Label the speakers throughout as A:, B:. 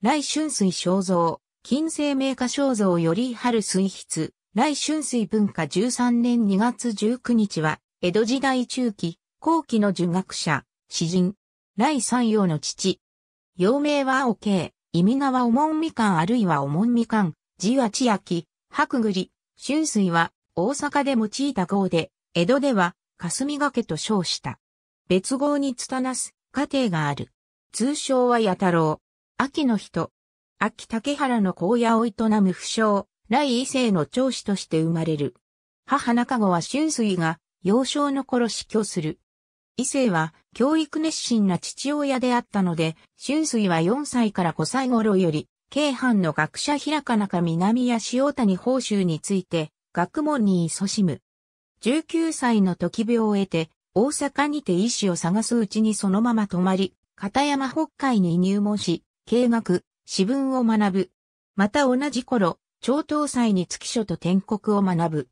A: 来春水肖像、金星名家肖像より春水筆、来春水文化13年2月19日は、江戸時代中期、後期の儒学者、詩人、来三陽の父。陽明は青系、意味がはおもんみかんあるいはおもんみかん、字は千秋、白栗、春水は大阪で用いた号で、江戸では霞がけと称した。別号につたなす家庭がある。通称は八太郎。秋の人。秋竹原の荒野を営む不詳、来異性の長子として生まれる。母中子は春水が幼少の頃死去する。異性は教育熱心な父親であったので、春水は4歳から5歳頃より、京阪の学者平か中南や塩谷報酬について、学問に勤しむ。19歳の時病を得て、大阪にて医師を探すうちにそのまま泊まり、片山北海に入門し、経学、詩文を学ぶ。また同じ頃、超東祭に月書と天国を学ぶ。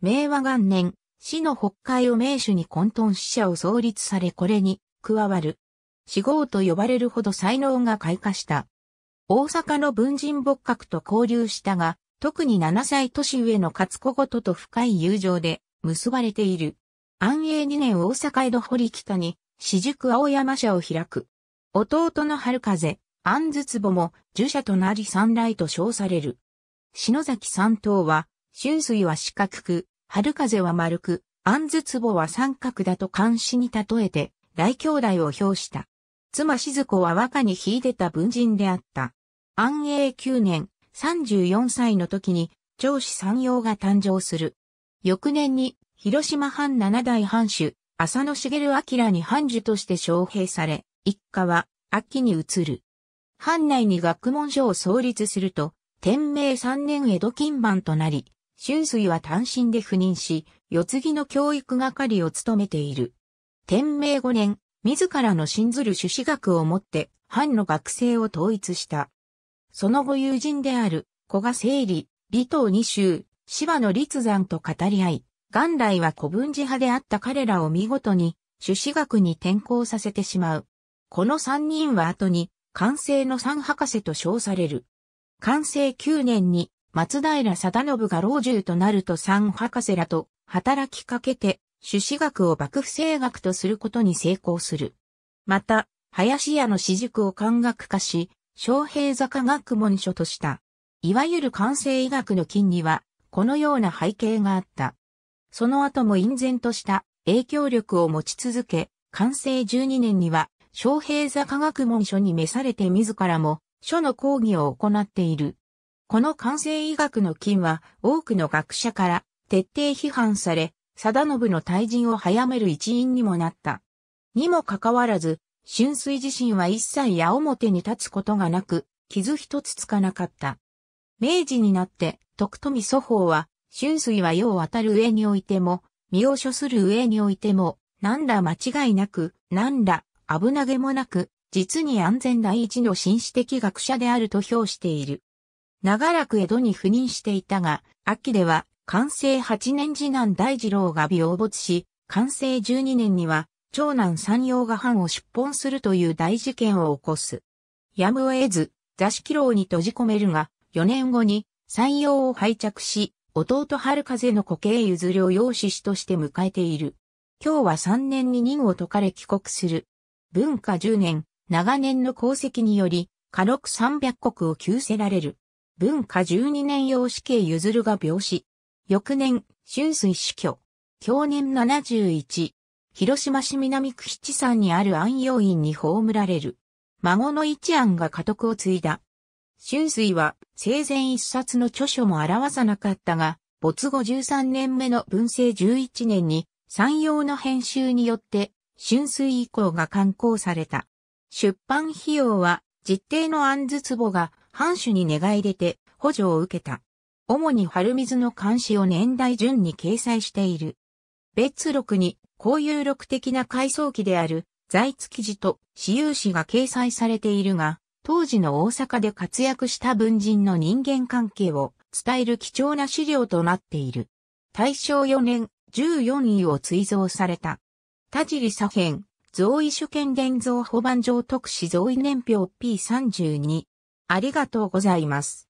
A: 明和元年、死の北海を名手に混沌死者を創立されこれに加わる。死号と呼ばれるほど才能が開花した。大阪の文人仏閣と交流したが、特に7歳年上の勝子ごとと深い友情で結ばれている。安永2年大阪江戸堀北に、私塾青山社を開く。弟の春風、安筒壺も儒者となり三来と称される。篠崎三等は、春水は四角く、春風は丸く、安筒壺は三角だと漢詩に例えて、大兄弟を表した。妻静子は和歌に秀でた文人であった。安永九年、34歳の時に、長子三陽が誕生する。翌年に、広島藩七代藩主、浅野茂明に藩主として招聘され、一家は、秋に移る。藩内に学問所を創立すると、天明三年江戸勤番となり、春水は単身で赴任し、四次の教育係を務めている。天明五年、自らの信ずる朱子学をもって、藩の学生を統一した。その後友人である、古賀整理、李東二州、芝野立山と語り合い、元来は古文字派であった彼らを見事に、朱子学に転校させてしまう。この三人は後に、完成の三博士と称される。完成9年に松平定信が老中となると三博士らと働きかけて、朱子学を幕府政学とすることに成功する。また、林家の私塾を漢学化し、昌平坂学問書とした。いわゆる完成医学の金には、このような背景があった。その後も隠然とした影響力を持ち続け、完成12年には昌平座科学文書に召されて自らも書の講義を行っている。この完成医学の金は多くの学者から徹底批判され、貞信の退陣を早める一因にもなった。にもかかわらず、春水自身は一切矢面に立つことがなく、傷一つつかなかった。明治になって、徳富祖法は、春水は世を渡る上においても、身を処する上においても、何ら間違いなく、何ら危なげもなく、実に安全第一の紳士的学者であると評している。長らく江戸に赴任していたが、秋では、完成8年次男大二郎が病没し、完成12年には、長男三陽が藩を出奔するという大事件を起こす。やむを得ず、座敷牢に閉じ込めるが、4年後に、三陽を拝着し、弟春風の固形譲りを養子師として迎えている。今日は3年に任を解かれ帰国する。文化10年、長年の功績により、家禄300国を急せられる。文化12年用死刑譲るが病死。翌年、春水死去。去年71。広島市南区七山にある安養院に葬られる。孫の一案が家督を継いだ。春水は生前一冊の著書も表さなかったが、没後13年目の文政11年に山陽の編集によって春水以降が刊行された。出版費用は、実定の安筒壺が藩主に願い出て補助を受けた。主に春水の監視を年代順に掲載している。別録に、い有録的な回想記である、在津記事と私有史が掲載されているが、当時の大阪で活躍した文人の人間関係を伝える貴重な資料となっている。大正4年、14位を追贈された。田尻左辺、増位主権現像保番上特使増位年表 P32。ありがとうございます。